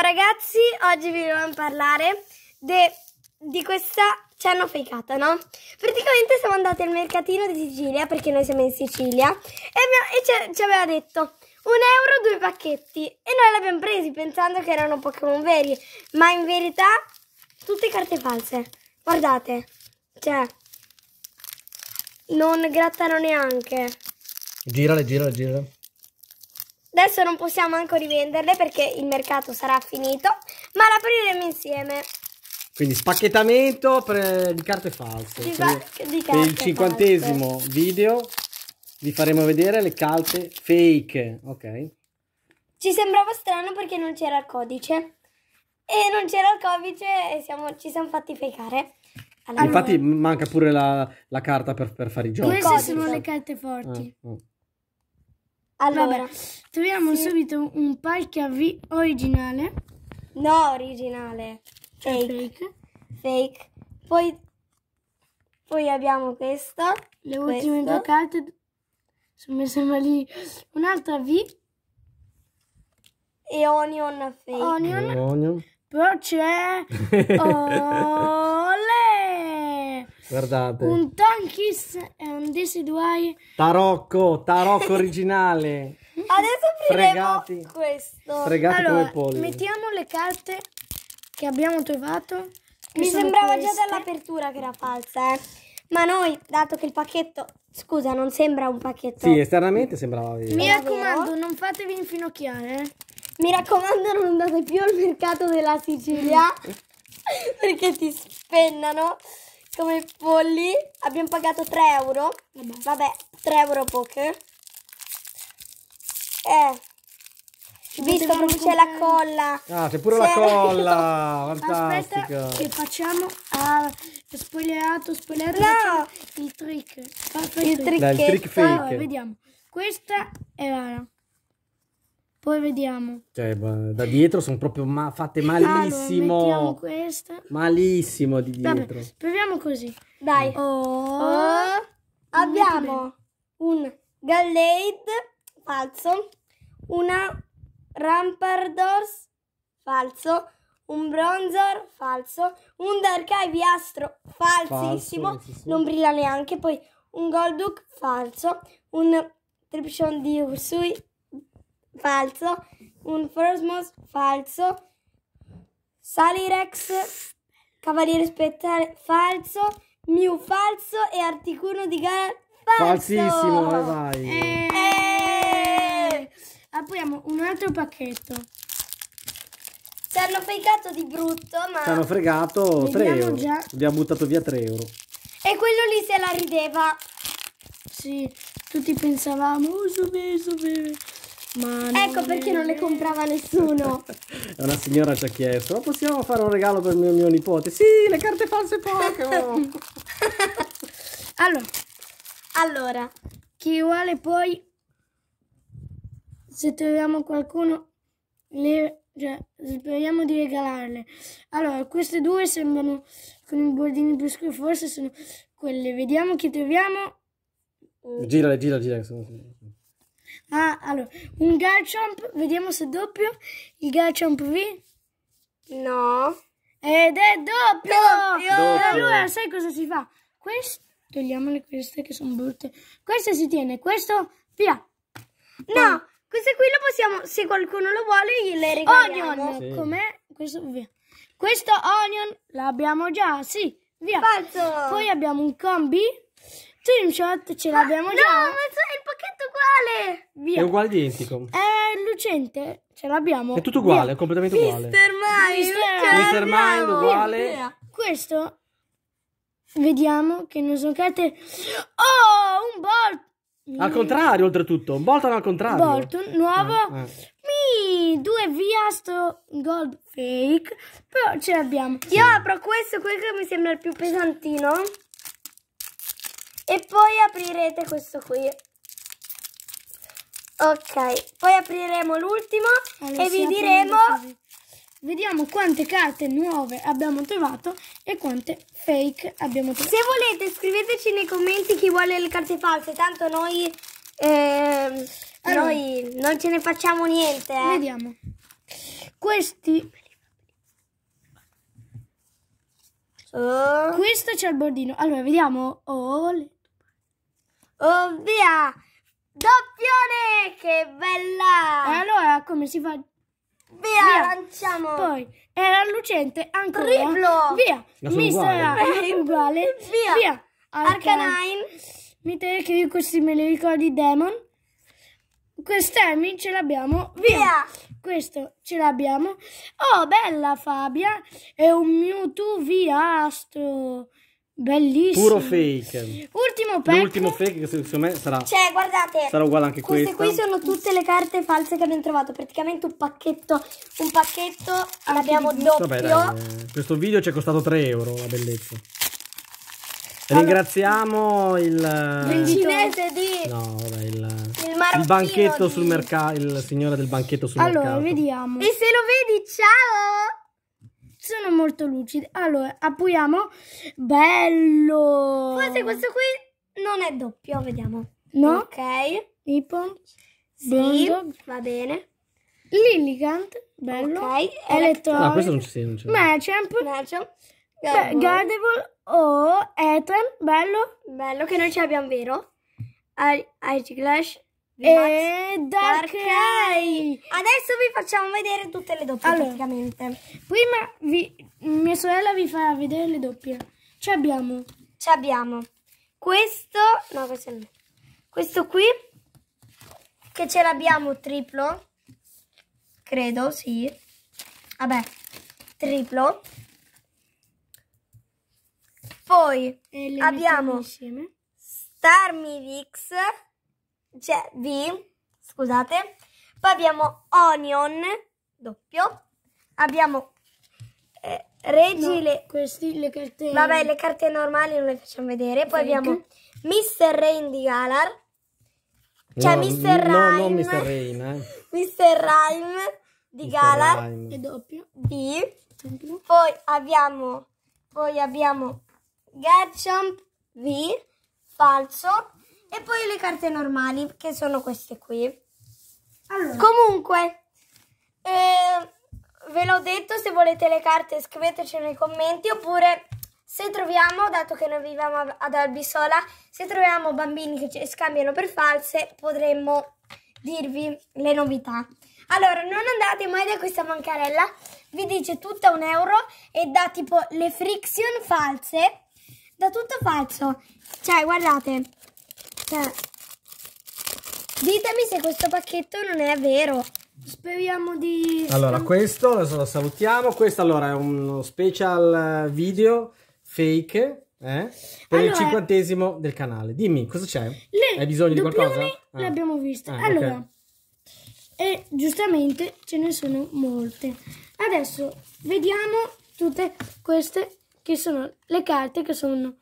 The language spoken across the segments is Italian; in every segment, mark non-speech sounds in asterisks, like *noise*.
Ciao ragazzi, oggi vi vogliamo parlare de, di questa ci hanno fecata, no? Praticamente siamo andati al mercatino di Sicilia, perché noi siamo in Sicilia, e, e ci aveva detto un euro due pacchetti, e noi l'abbiamo presi pensando che erano Pokémon veri, ma in verità tutte carte false. Guardate, cioè, non grattano neanche. Girale, girale, girale. Adesso non possiamo ancora rivenderle perché il mercato sarà finito, ma le apriremo insieme. Quindi spacchettamento di carte false. Di, per, di carte per il cinquantesimo false. video vi faremo vedere le carte fake, ok? Ci sembrava strano perché non c'era il codice. E non c'era il codice e siamo, ci siamo fatti fecare. Allora. Infatti manca pure la, la carta per, per, fare i giochi. Queste sono le carte forti. Ah, oh. Allora, Vabbè, troviamo sì. subito un palca V originale. No, originale. Cioè fake. fake. Fake. Poi, poi abbiamo questo. Le questo. ultime due carte sono messe lì. Un'altra V. E Onion fake. Onion. Onion. Però c'è... *laughs* oh... Guardate. Un Tonkis e un Desiduai. Tarocco, tarocco *laughs* originale. Adesso apriremo Fregati. questo. Fregati allora, mettiamo le carte che abbiamo trovato. Che Mi sembrava queste. già dall'apertura che era falsa, eh. Ma noi, dato che il pacchetto... Scusa, non sembra un pacchetto. Sì, esternamente sembrava vero. Mi raccomando, non fatevi infinocchiare. Mi raccomando, non andate più al mercato della Sicilia. *laughs* perché ti spennano come i polli. Abbiamo pagato 3 euro. Vabbè, Vabbè 3 euro poker. Eh. Ci Visto proprio c'è la colla. Ah, c'è pure la colla. *laughs* Fantastico. Aspetta che facciamo... Ah, spoilerato, spoilerato. No. Il trick. il, trick. trick. il trick fake. Allora, vediamo. Questa è Lara. Poi vediamo. Cioè, da dietro sono proprio ma fatte malissimo. Allora, questa. Malissimo di dietro. Vabbè, proviamo così. Dai. Oh, oh. abbiamo un Gallade falso, una Rampardors falso, un Bronzor falso, un Dark Ivy Astro falsissimo, falso, non brilla neanche, poi un Golduck falso, un Tripshon di Ursui falso, un Frosmos falso, Salirex, Cavaliere Spettale falso, Mew falso e Articuno di gara falso. Falsissimo, vai vai. Eh. Eh. Apriamo un altro pacchetto. Ci hanno fregato di brutto, ma... Ci hanno fregato 3 euro. Già. Abbiamo buttato via 3 euro. E quello lì se la rideva. Sì, tutti pensavamo, oh, so bene, so bene. Ma ecco perché non le comprava nessuno. Una signora ci ha chiesto, ma possiamo fare un regalo per mio, mio nipote? Sì, le carte false Pokémon. Oh. *laughs* allora, allora, chi vuole poi, se troviamo qualcuno, le, cioè, speriamo di regalarle. Allora, queste due sembrano con i bordini più scuri, forse sono quelle. Vediamo chi troviamo. Gira, gira, gira. Ah, allora, un Garchomp, vediamo se è doppio. Il Garchomp V? No. Ed è doppio! doppio! Allora, sai cosa si fa? Questo, togliamole queste che sono brutte. Questo si tiene, questo via. No, oh. queste qui lo possiamo, se qualcuno lo vuole, gliele regaliamo. Onion, sì. com'è? Questo via. Questo Onion l'abbiamo già, sì, via. Falso! Poi abbiamo un Combi. Dreamshot ce l'abbiamo già. No, ma sai il pacchetto uguale. Via. È uguale identico. È eh, lucente, ce l'abbiamo. È tutto uguale, Via. completamente uguale. Mister Mind. Mister, Mind uguale. Via. Questo vediamo che non sono carte Oh, un Bolt. Al contrario, oltretutto, un Bolton al contrario. Bolton nuovo. Eh, eh. Mi, due via sto gold fake, però ce l'abbiamo. Io apro questo, quello che mi sembra il più pesantino e poi aprirete questo qui. Ok, poi apriremo l'ultimo allora, eh, e vi diremo... Vediamo quante carte nuove abbiamo trovato e quante fake abbiamo trovato. Se volete scriveteci nei commenti chi vuole le carte false, tanto noi, eh, allora, noi non ce ne facciamo niente. Eh. Vediamo. Questi... Uh. Questo c'è il bordino. Allora, vediamo. Oh, le... Oh via! Doppione! Che bella! E allora come si fa? Via, via. lanciamo! Poi era lucente ancora. Triplo! Via! Mister uguale. uguale. Via! via. Arcanine. Mite che io questi me li ricordi Demon. Quest'Emi ce l'abbiamo. Via. via! Questo ce l'abbiamo. Oh, bella Fabia! E un Mewtwo via Astro. Bellissimo. Puro fake. Ultimo pack. L'ultimo fake che secondo me sarà, cioè, guardate, sarà uguale anche questo. Queste qui sono tutte le carte false che abbiamo trovato. Praticamente un pacchetto, un pacchetto l'abbiamo doppio. Vabbè, dai, eh, questo video ci è costato 3 euro la bellezza. Allora, Ringraziamo il, il cinese di... No, vabbè, il, il, il banchetto di... sul mercato, il signore del banchetto sul allora, mercato. Allora, vediamo. E se lo vedi, ciao! sono molto lucidi. Allora, appuiamo. Bello! Forse questo qui non è doppio, vediamo. No? Ok. Tipo. Sì, va bene. Lilligant, bello. Ok. Electronic. No, ah, questo non c'è. Non c'è. Gardevoir. Oh, Ethan, bello. Bello, che noi ce l'abbiamo, vero? Ice Glash e eh, Dark Eye. Adesso vi facciamo vedere tutte le doppie allora, praticamente. Prima vi, mia sorella vi farà vedere le doppie. Ci abbiamo. Ce abbiamo. Questo, no, questo, no. questo qui, che ce l'abbiamo triplo, credo, sì. Vabbè, triplo. Poi abbiamo Starmivix cioè, V, scusate. Poi abbiamo onion, doppio. Abbiamo eh, Reggie, no, le... Questi, le carte... Vabbè, le carte normali non le facciamo vedere. Poi Frank. abbiamo Mr. Rain di Galar. Cioè, no, Mr. Rhyme. No, no, Mr. Rain, eh. *laughs* Mr. Rhyme di Mr. Galar. Rhyme. E doppio. Di. Poi abbiamo... Poi abbiamo Garchomp V, falso. E poi le carte normali, che sono queste qui. Allora. Comunque, eh, ve l'ho detto, se volete le carte scriveteci nei commenti oppure se troviamo, dato che noi viviamo ad Albisola, se troviamo bambini che ci scambiano per false potremmo dirvi le novità. Allora, non andate mai da questa mancarella, vi dice tutta un euro e dà tipo le friction false, da tutto falso. Cioè, guardate, Beh. Ditemi se questo pacchetto non è vero. Speriamo di... Allora, questo, lo salutiamo. Questo, allora, è uno special eh, video fake eh? per allora, il cinquantesimo del canale. Dimmi, cosa c'è? Hai bisogno di qualcosa? Ah. abbiamo viste. Ah, allora, okay. e giustamente ce ne sono molte. Adesso vediamo tutte queste che sono le carte che sono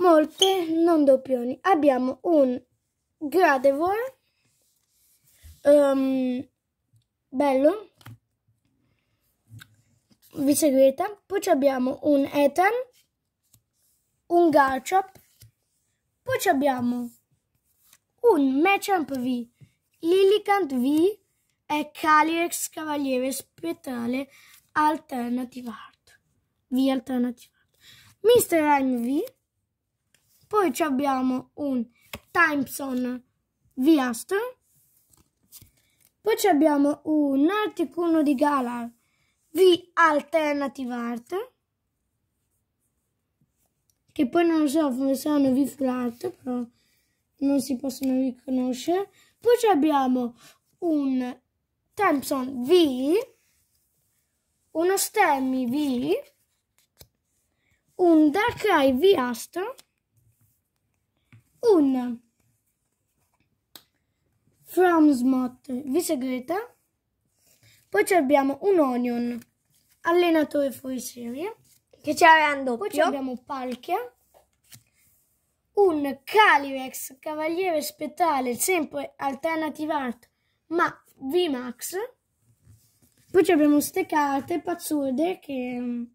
molte non doppioni. Abbiamo un Gradevor, um, ehm, bello, vi seguite. Poi abbiamo un Ethan, un Garchomp, poi abbiamo un Machamp V, Lilicant V e Calyrex Cavaliere Spettrale Alternative Art. V Alternative Art. Mr. Rhyme V poi abbiamo un Timeson Viast. Poi abbiamo un Articuno di Galar V Alternative Art. Che poi non so come sono V Full Art, però non si possono riconoscere. Poi abbiamo un Timeson V, uno Stemmi V, un Darkrai V Astro, un from Framsmott segreta poi abbiamo un Onion, allenatore fuori serie, che ci avevano doppio, poi abbiamo palchia un Calirex, cavaliere spettrale sempre alternative art ma VMAX, poi abbiamo queste carte pazzurde che